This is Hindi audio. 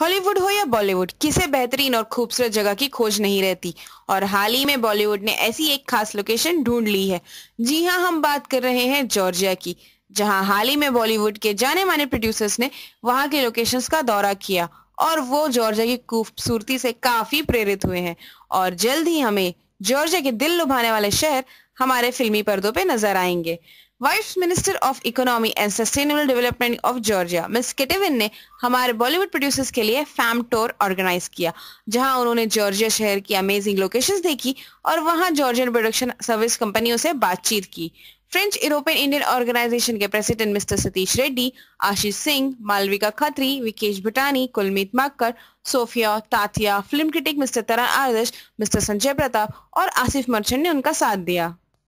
हॉलीवुड हो या बॉलीवुड किसे बेहतरीन और खूबसूरत जगह की खोज नहीं रहती और हाल ही में बॉलीवुड ने ऐसी एक खास लोकेशन ढूंढ ली है जी हाँ हम बात कर रहे हैं जॉर्जिया की जहां हाल ही में बॉलीवुड के जाने माने प्रोड्यूसर्स ने वहां के लोकेशंस का दौरा किया और वो जॉर्जिया की खूबसूरती से काफी प्रेरित हुए हैं और जल्द ही हमें जॉर्जिया के दिल लुभाने वाले शहर हमारे फिल्मी पर्दों पर नजर आएंगे vice minister of economy and sustainable development of Georgia miss Ketevan ने हमारे बॉलीवुड प्रोड्यूसर्स के लिए फैम टूर ऑर्गेनाइज किया जहां उन्होंने जॉर्जिया शहर की अमेजिंग लोकेशंस देखी और वहां जॉर्जियन प्रोडक्शन सर्विस कंपनियों से बातचीत की फ्रेंच यूरोपियन इंडियन ऑर्गेनाइजेशन के president mister Satish Reddy Ashish Singh Malvika Khatri Vikesh Bhutani Kulmeet Makar Sophia Tatia film critic mister Taran Adarsh mister Sanjay Pratap और आसिफ मर्चेंट ने उनका साथ दिया